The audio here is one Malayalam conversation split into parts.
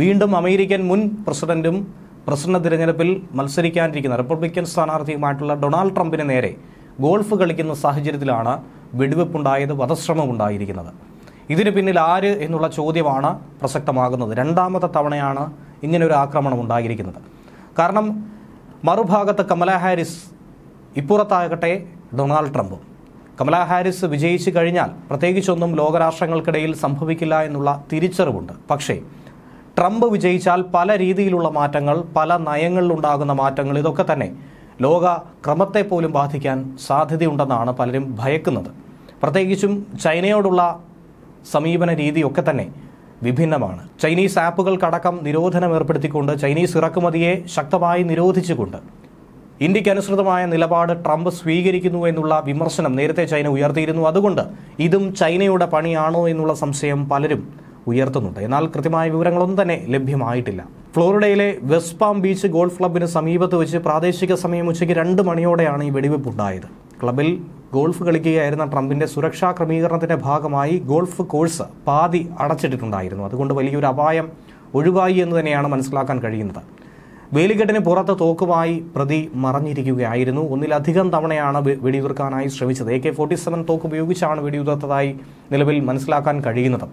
വീണ്ടും അമേരിക്കൻ മുൻ പ്രസിഡന്റും പ്രസിഡന്റ് തിരഞ്ഞെടുപ്പിൽ മത്സരിക്കാനിരിക്കുന്ന റിപ്പബ്ലിക്കൻ സ്ഥാനാർത്ഥിയുമായിട്ടുള്ള ഡൊണാൾഡ് ട്രംപിന് നേരെ ഗോൾഫ് കളിക്കുന്ന സാഹചര്യത്തിലാണ് വെടിവെപ്പുണ്ടായത് വധശ്രമമുണ്ടായിരിക്കുന്നത് ഇതിന് പിന്നിൽ ആര് എന്നുള്ള ചോദ്യമാണ് പ്രസക്തമാകുന്നത് രണ്ടാമത്തെ തവണയാണ് ഇങ്ങനെ ഒരു ആക്രമണം ഉണ്ടായിരിക്കുന്നത് കാരണം മറുഭാഗത്ത് കമല ഹാരിസ് ഇപ്പുറത്താകട്ടെ ഡൊണാൾഡ് ട്രംപും കമല ഹാരിസ് വിജയിച്ചു കഴിഞ്ഞാൽ പ്രത്യേകിച്ചൊന്നും ലോകരാഷ്ട്രങ്ങൾക്കിടയിൽ സംഭവിക്കില്ല എന്നുള്ള തിരിച്ചറിവുണ്ട് പക്ഷേ ട്രംപ് വിജയിച്ചാൽ പല രീതിയിലുള്ള മാറ്റങ്ങൾ പല നയങ്ങളിലുണ്ടാകുന്ന മാറ്റങ്ങൾ ഇതൊക്കെ തന്നെ ലോക ക്രമത്തെ പോലും ബാധിക്കാൻ സാധ്യതയുണ്ടെന്നാണ് പലരും ഭയക്കുന്നത് പ്രത്യേകിച്ചും ചൈനയോടുള്ള സമീപന രീതിയൊക്കെ തന്നെ വിഭിന്നമാണ് ചൈനീസ് ആപ്പുകൾക്കടക്കം നിരോധനം ഏർപ്പെടുത്തിക്കൊണ്ട് ചൈനീസ് ഇറക്കുമതിയെ ശക്തമായി നിരോധിച്ചുകൊണ്ട് ഇന്ത്യക്കനുസൃതമായ നിലപാട് ട്രംപ് സ്വീകരിക്കുന്നു എന്നുള്ള വിമർശനം നേരത്തെ ചൈന ഉയർത്തിയിരുന്നു അതുകൊണ്ട് ഇതും ചൈനയുടെ പണിയാണോ എന്നുള്ള സംശയം പലരും ഉയർത്തുന്നുണ്ട് എന്നാൽ കൃത്യമായ വിവരങ്ങളൊന്നും തന്നെ ലഭ്യമായിട്ടില്ല ഫ്ലോറിഡയിലെ വെസ്റ്റ് പാം ബീച്ച് ഗോൾഫ് ക്ലബിന് സമീപത്ത് വെച്ച് പ്രാദേശിക സമയം ഉച്ചയ്ക്ക് രണ്ട് മണിയോടെയാണ് ഈ വെടിവെപ്പ് ഉണ്ടായത് ക്ലബിൽ ഗോൾഫ് കളിക്കുകയായിരുന്ന ട്രംപിന്റെ സുരക്ഷാ ക്രമീകരണത്തിന്റെ ഭാഗമായി ഗോൾഫ് കോഴ്സ് പാതി അടച്ചിട്ടിട്ടുണ്ടായിരുന്നു അതുകൊണ്ട് വലിയൊരു അപായം ഒഴിവായി എന്ന് തന്നെയാണ് മനസ്സിലാക്കാൻ കഴിയുന്നത് വേലിക്കെട്ടിന് പുറത്ത് തോക്കുമായി പ്രതി മറഞ്ഞിരിക്കുകയായിരുന്നു ഒന്നിലധികം തവണയാണ് വെടിയുതിർക്കാനായി ശ്രമിച്ചത് എ കെ ഫോർട്ടി സെവൻ തോക്ക് ഉപയോഗിച്ചാണ് വെടിയുതിർത്തതായി നിലവിൽ മനസ്സിലാക്കാൻ കഴിയുന്നത്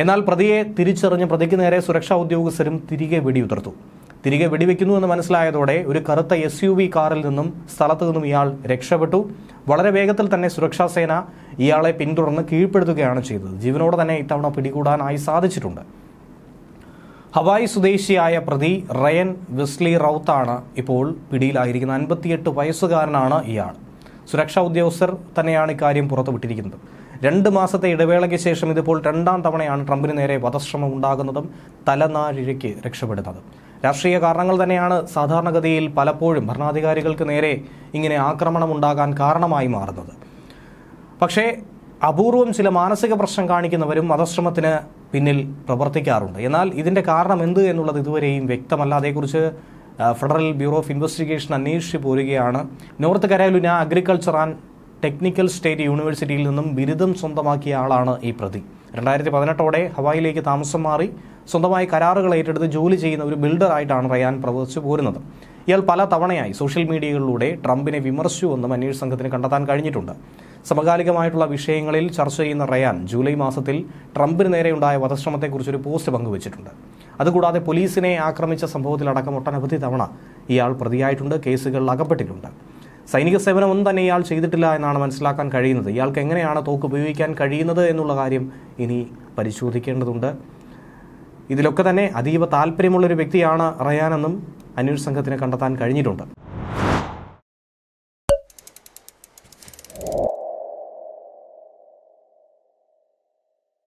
എന്നാൽ പ്രതിയെ തിരിച്ചറിഞ്ഞ് പ്രതിക്ക് നേരെ സുരക്ഷാ ഉദ്യോഗസ്ഥരും തിരികെ വെടിയുതിർത്തു തിരികെ വെടിവെക്കുന്നു എന്ന് മനസ്സിലായതോടെ ഒരു കറുത്ത എസ് യു വി കാറിൽ നിന്നും സ്ഥലത്തു നിന്നും ഇയാൾ രക്ഷപ്പെട്ടു വളരെ വേഗത്തിൽ തന്നെ സുരക്ഷാ സേന ഇയാളെ പിന്തുടർന്ന് കീഴ്പ്പെടുത്തുകയാണ് ചെയ്തത് ജീവനോടെ തന്നെ ഇത്തവണ പിടികൂടാനായി സാധിച്ചിട്ടുണ്ട് ഹവായ് സ്വദേശിയായ പ്രതി റയൻ വെസ്ലി റൌത്താണ് ഇപ്പോൾ പിടിയിലായിരിക്കുന്നത് അൻപത്തിയെട്ട് വയസ്സുകാരനാണ് ഇയാൾ സുരക്ഷാ ഉദ്യോഗസ്ഥർ തന്നെയാണ് ഇക്കാര്യം പുറത്തുവിട്ടിരിക്കുന്നത് രണ്ട് മാസത്തെ ഇടവേളയ്ക്ക് ശേഷം ഇതിപ്പോൾ രണ്ടാം തവണയാണ് ട്രംപിന് നേരെ വധശ്രമം ഉണ്ടാകുന്നതും തലനാരിഴയ്ക്ക് രക്ഷപ്പെടുന്നതും രാഷ്ട്രീയ കാരണങ്ങൾ തന്നെയാണ് സാധാരണഗതിയിൽ പലപ്പോഴും ഭരണാധികാരികൾക്ക് നേരെ ഇങ്ങനെ ആക്രമണം ഉണ്ടാകാൻ കാരണമായി മാറുന്നത് പക്ഷേ അപൂർവം ചില മാനസിക പ്രശ്നം കാണിക്കുന്നവരും വധശ്രമത്തിന് പിന്നിൽ പ്രവർത്തിക്കാറുണ്ട് എന്നാൽ ഇതിൻ്റെ കാരണം എന്ത് എന്നുള്ളത് ഇതുവരെയും വ്യക്തമല്ല അതേക്കുറിച്ച് ഫെഡറൽ ബ്യൂറോ ഓഫ് ഇൻവെസ്റ്റിഗേഷൻ അന്വേഷിച്ച് പോരുകയാണ് North Carolina agriculture and technical state യൂണിവേഴ്സിറ്റിയിൽ നിന്നും ബിരുദം സ്വന്തമാക്കിയ ആളാണ് ഈ പ്രതി രണ്ടായിരത്തി പതിനെട്ടോടെ ഹവായിലേക്ക് താമസം മാറി സ്വന്തമായി കരാറുകൾ ഏറ്റെടുത്ത് ജോലി ചെയ്യുന്ന ഒരു ബിൽഡറായിട്ടാണ് റയാൻ പ്രവർത്തിച്ചു പോരുന്നത് ഇയാൾ പല തവണയായി സോഷ്യൽ മീഡിയകളിലൂടെ ട്രംപിനെ വിമർശിച്ചുവെന്നും അന്വേഷണ സംഘത്തിന് കണ്ടെത്താൻ കഴിഞ്ഞിട്ടുണ്ട് സമകാലികമായിട്ടുള്ള വിഷയങ്ങളിൽ ചർച്ച ചെയ്യുന്ന റയാൻ ജൂലൈ മാസത്തിൽ ട്രംപിന് നേരെയുണ്ടായ വധശ്രമത്തെക്കുറിച്ചൊരു പോസ്റ്റ് പങ്കുവച്ചിട്ടുണ്ട് അതുകൂടാതെ പോലീസിനെ ആക്രമിച്ച സംഭവത്തിലടക്കം ഒട്ടനവധി തവണ ഇയാൾ പ്രതിയായിട്ടുണ്ട് കേസുകളിൽ അകപ്പെട്ടിട്ടുണ്ട് സൈനിക സേവനമൊന്നും തന്നെ ഇയാൾ ചെയ്തിട്ടില്ല എന്നാണ് മനസ്സിലാക്കാൻ കഴിയുന്നത് ഇയാൾക്ക് എങ്ങനെയാണ് തോക്ക് ഉപയോഗിക്കാൻ കഴിയുന്നത് എന്നുള്ള കാര്യം ഇനി പരിശോധിക്കേണ്ടതുണ്ട് ഇതിലൊക്കെ തന്നെ അതീവ താല്പര്യമുള്ളൊരു വ്യക്തിയാണ് റയാനെന്നും അന്വേഷണ സംഘത്തിന് കണ്ടെത്താൻ കഴിഞ്ഞിട്ടുണ്ട്